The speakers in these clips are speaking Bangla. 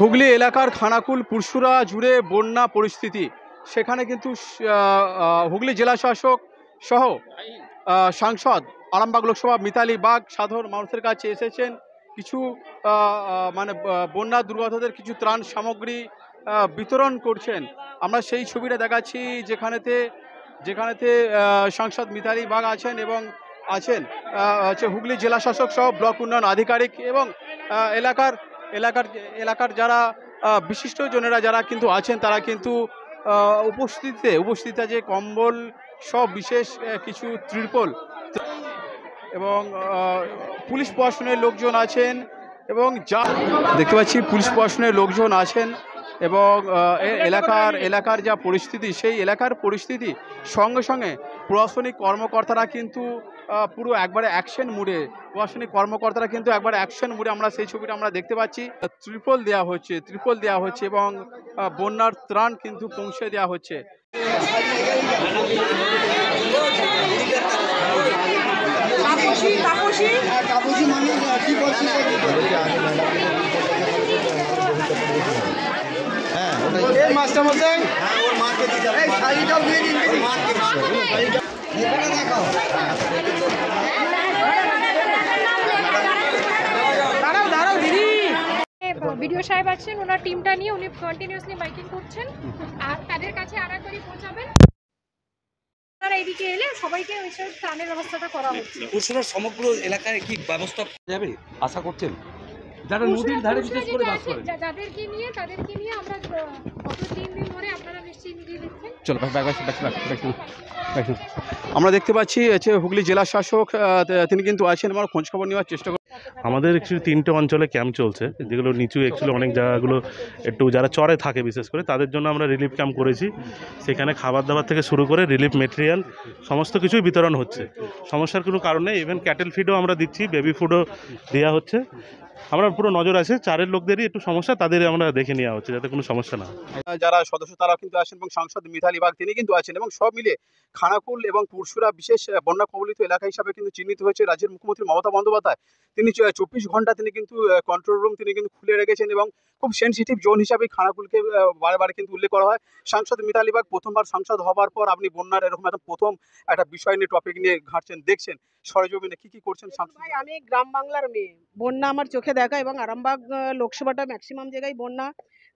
হুগলি এলাকার খানাকুল পুরসুরা জুড়ে বন্যা পরিস্থিতি সেখানে কিন্তু হুগলি জেলা শাসক সহ সাংসদ আরামবাগ লোকসভা মিতালি বাঘ সাধারণ মানুষের কাছে এসেছেন কিছু মানে বন্যা দুর্গতদের কিছু ত্রাণ সামগ্রী বিতরণ করছেন আমরা সেই ছবিটা দেখাচ্ছি যেখানেতে যেখানেতে সাংসদ মিতালি বাগ আছেন এবং আছেন হচ্ছে হুগলি জেলা শাসক সহ ব্লক উন্নয়ন আধিকারিক এবং এলাকার এলাকার এলাকার যারা বিশিষ্টজনেরা যারা কিন্তু আছেন তারা কিন্তু উপস্থিতিতে উপস্থিত আছে কম্বল সব বিশেষ কিছু ত্রিপল এবং পুলিশ প্রশাসনের লোকজন আছেন এবং যা দেখতে পাচ্ছি পুলিশ প্রশাসনের লোকজন আছেন এবং এলাকার এলাকার যা পরিস্থিতি সেই এলাকার পরিস্থিতি সঙ্গে সঙ্গে প্রশাসনিক কর্মকর্তারা কিন্তু পুরো একবারে অ্যাকশন মুডে প্রশাসনিক কর্মকর্তারা কিন্তু একবার অ্যাকশন মুডে আমরা সেই ছবিটা আমরা দেখতে পাচ্ছি ত্রিপল দেয়া হচ্ছে ত্রিপল দেয়া হচ্ছে এবং বন্যার ত্রাণ কিন্তু পৌঁছে দেওয়া হচ্ছে কাপুসি কাপুসি মানে কি বলছিস মাস্টার মশাই শাড়িটাও দিয়ে দিন দেখো ভিডিও সাহেব আছেন ওনার টিমটা নিয়ে উনি কন্টিনিউসলি মাইকিং করছেন আর তাদের কাছে আড়া করে পৌঁছাবেন এদিকে এলে সবাইকে ওই সব ব্যবস্থাটা করা হচ্ছে সমগ্র এলাকায় ব্যবস্থা যাবে আশা করছেন যারা নদীর ধারে বিশেষ করে বাস যাদেরকে নিয়ে তাদেরকে নিয়ে আমরা চলো আমরা দেখতে পাচ্ছি হচ্ছে হুগলি জেলা শাসক তিনি কিন্তু আছেন আমার খোঁজখবর নেওয়ার চেষ্টা করেন আমাদের একচুয়ালি তিনটে অঞ্চলে ক্যাম্প চলছে যেগুলো নিচু অ্যাকচুয়ালি অনেক জায়গাগুলো একটু যারা চরে থাকে বিশেষ করে তাদের জন্য আমরা রিলিফ ক্যাম্প করেছি সেখানে খাবার দাবার থেকে শুরু করে রিলিফ মেটেরিয়াল সমস্ত কিছুই বিতরণ হচ্ছে সমস্যার কোনো কারণে ইভেন ক্যাটেল ফিডও আমরা দিচ্ছি বেবি ফুডও দেওয়া হচ্ছে আমরা পুরো নজর আছে চারের লোকদেরই একটু সমস্যা তাদের আমরা দেখে নেওয়া হচ্ছে যাতে কোনো সমস্যা না যারা সদস্য তারা কিন্তু আছেন এবং সাংসদ মিথালি বাগ তিনি কিন্তু আছেন এবং সব মিলে খানাকুল এবং পুরসুরা বিশেষ বন্যা কবলিত এলাকা হিসাবে কিন্তু চিহ্নিত হয়েছে রাজ্যের মুখ্যমন্ত্রী মমতা বন্দ্যোপাধ্যায় তিনি চব্বিশ ঘন্টা তিনি কিন্তু কন্ট্রোল রুম তিনি কিন্তু খুলে রেখেছেন এবং খুব সেন্সিটিভ জোন হিসাবে খানাকুলকে বারবার কিন্তু উল্লেখ করা হয় সাংসদ মিতালি বাগ প্রথমবার সাংসদ হওয়ার পর আপনি বন্যার এরকম একটা প্রথম একটা বিষয় নিয়ে টপিক নিয়ে ঘাটছেন দেখছেন সরজমিনে কি কি করছেন সাংসদ আমি গ্রাম বাংলার মেয়ে বন্যা আমার চোখে চোখে দেখা এবং আরামবাগ লোকসভাটা ম্যাক্সিমাম জায়গায় বন্যা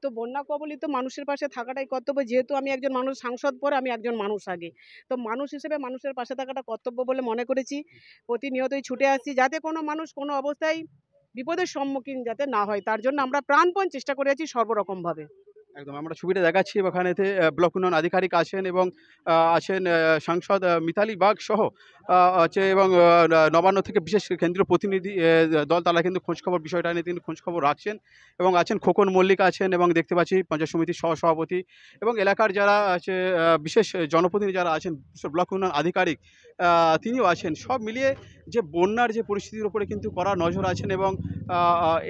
তো বন্যা কবলিত মানুষের পাশে থাকাটাই কর্তব্য যেহেতু আমি একজন মানুষ সাংসদ পরে আমি একজন মানুষ আগে তো মানুষ হিসেবে মানুষের পাশে থাকাটা কর্তব্য বলে মনে করেছি প্রতিনিয়তই ছুটে আসছি যাতে কোনো মানুষ কোনো অবস্থায় বিপদের সম্মুখীন যাতে না হয় তার জন্য আমরা প্রাণপণ চেষ্টা করে আছি সর্বরকমভাবে একদম আমরা ছবিটা দেখাচ্ছি ওখানেতে ব্লক উন্নয়ন আধিকারিক আছেন এবং আছেন সাংসদ মিতালি বাগ সহ আছে এবং নবান্ন থেকে বিশেষ কেন্দ্রীয় প্রতিনিধি দল তারা কিন্তু খোঁজখবর বিষয়টা নিয়ে তিনি খোঁজখবর রাখছেন এবং আছেন খোকন মল্লিক আছেন এবং দেখতে পাচ্ছি পঞ্চায়েত সমিতির সহসভাপতি এবং এলাকার যারা আছে বিশেষ জনপ্রতিনিধি যারা আছেন ব্লক উন্নয়ন আধিকারিক তিনিও আছেন সব মিলিয়ে যে বন্যার যে পরিস্থিতির উপরে কিন্তু করা নজর আছেন এবং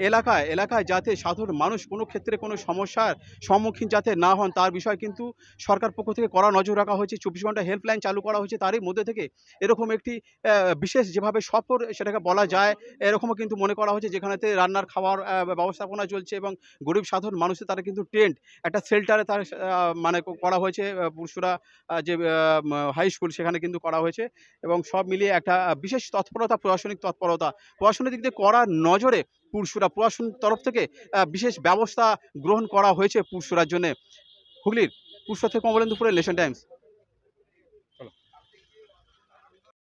এলাকায় এলাকায় যাতে সাধারণ মানুষ কোনো ক্ষেত্রে কোনো সমস্যার সম্মুখীন যাতে না হন তার বিষয় কিন্তু সরকার পক্ষ থেকে কড়া নজর রাখা হয়েছে চব্বিশ ঘন্টা হেল্পলাইন চালু করা হয়েছে তারই মধ্যে থেকে এরকম একটি বিশেষ যেভাবে সফর সেটাকে বলা যায় এরকমও কিন্তু মনে করা হয়েছে যেখানেতে রান্নার খাওয়ার ব্যবস্থাপনা চলছে এবং গরিব সাধারণ মানুষের তারা কিন্তু টেন্ট একটা শেল্টারে তার মানে করা হয়েছে পুরুষরা যে হাই স্কুল সেখানে কিন্তু করা হয়েছে এবং সব মিলিয়ে একটা বিশেষ তৎপরতা প্রশাসনিক তৎপরতা প্রশাসনিক দিক দিয়ে কড়া নজরে পুরুষরা প্রশাসন তরফ থেকে বিশেষ ব্যবস্থা গ্রহণ করা হয়েছে পুরশুরার জন্য হুগলির পুরশুরা থেকে কমলেন্দুপুরের নেশন টাইমস